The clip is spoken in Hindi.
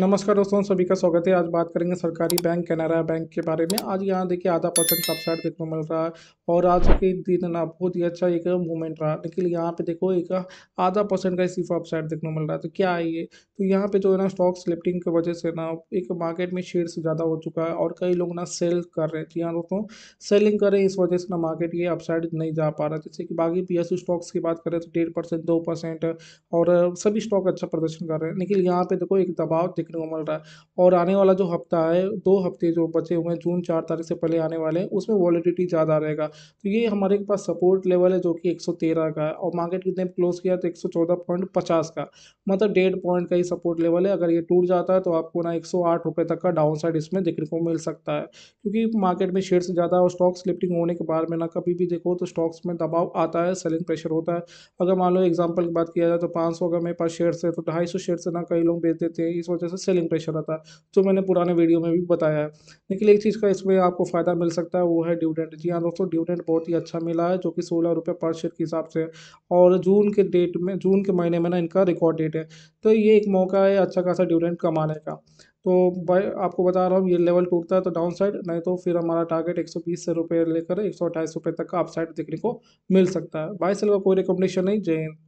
नमस्कार दोस्तों सभी का स्वागत है आज बात करेंगे सरकारी बैंक कैनरा बैंक के बारे में आज यहाँ देखिए आधा परसेंट का अपसाइड देखने को मिल रहा है और आज के दिन ना बहुत ही अच्छा एक मूवमेंट रहा लेकिन यहाँ पे देखो एक आधा परसेंट का सिर्फ अपसाइड देखने को मिल रहा है तो क्या है ये तो यहाँ पे जो है ना स्टॉक्स स्लिप्टिंग की वजह से ना एक मार्केट में शेयर से ज़्यादा हो चुका है और कई लोग ना सेल कर रहे हैं यहाँ दोस्तों सेलिंग कर रहे हैं इस वजह से ना मार्केट ये अपसाइड नहीं जा पा रहा जैसे कि बाकी पी स्टॉक्स की बात करें तो डेढ़ परसेंट दो परसेंट और सभी स्टॉक अच्छा प्रदर्शन कर रहे हैं लेकिन यहाँ पे देखो एक दबाव देखने को मिल रहा है और आने वाला जो हफ्ता है दो हफ्ते जो बचे हुए हैं जून चार तारीख से पहले आने वाले हैं उसमें वॉलिडिटी ज़्यादा रहेगा तो ये हमारे पास सपोर्ट लेवल है जो कि एक का है और मार्केट कितने क्लोज किया तो एक का मतलब डेढ़ पॉइंट का ही सपोर्ट लेवल है अगर ये टूट जाता है तो आपको ना एक तक का डाउन साइड इसमें देखने को मिल सकता है क्योंकि मार्केट में शेयर से ज़्यादा और स्टॉक्स लिफ्टिंग होने के बाद में ना कभी भी देखो तो स्टॉक्स में दबाव आता है सेलिंग प्रेशर होता है अगर मान लो एग्जाम्पल की बात किया जाए तो पाँच अगर मेरे पास शेयर है तो ढाई सौ शेयर से ना कई लोग बेच देते हैं इस वजह से से सेलिंग प्रेशर आता है जो मैंने पुराने वीडियो में भी बताया है लेकिन एक चीज़ का इसमें आपको फ़ायदा मिल सकता है वो है डिविडेंट जी हाँ दोस्तों डिविडेंट बहुत ही अच्छा मिला है जो कि सोलह रुपये पर शेयर के हिसाब से और जून के डेट में जून के महीने में ना इनका रिकॉर्ड डेट है तो ये एक मौका है अच्छा खासा डिविडेंट कमाने का तो भाई आपको बता रहा हूँ ये लेवल टूटता है तो डाउन साइड नहीं तो फिर हमारा टारगेट एक सौ बीस रुपये लेकर एक सौ अट्ठाईस रुपये तक का अपसाइड देखने को मिल सकता है बाई सेल का कोई रिकमेंडेशन नहीं जय हिंद